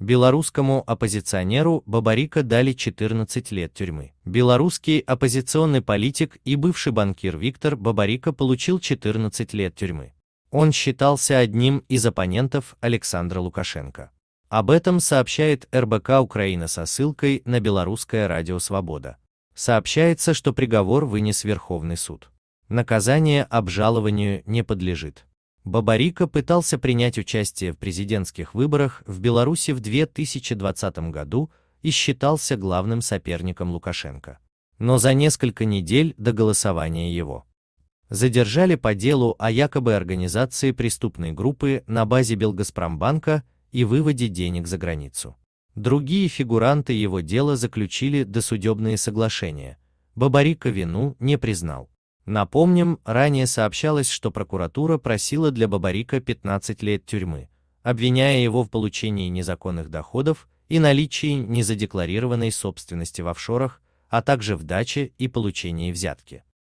Белорусскому оппозиционеру Бабарика дали 14 лет тюрьмы. Белорусский оппозиционный политик и бывший банкир Виктор Бабарика получил 14 лет тюрьмы. Он считался одним из оппонентов Александра Лукашенко. Об этом сообщает РБК Украина со ссылкой на белорусское радио «Свобода». Сообщается, что приговор вынес Верховный суд. Наказание обжалованию не подлежит. Бабарико пытался принять участие в президентских выборах в Беларуси в 2020 году и считался главным соперником Лукашенко. Но за несколько недель до голосования его задержали по делу о якобы организации преступной группы на базе Белгазпромбанка и выводе денег за границу. Другие фигуранты его дела заключили досудебные соглашения. Бабарико вину не признал. Напомним, ранее сообщалось, что прокуратура просила для Бабарика 15 лет тюрьмы, обвиняя его в получении незаконных доходов и наличии незадекларированной собственности в офшорах, а также в даче и получении взятки.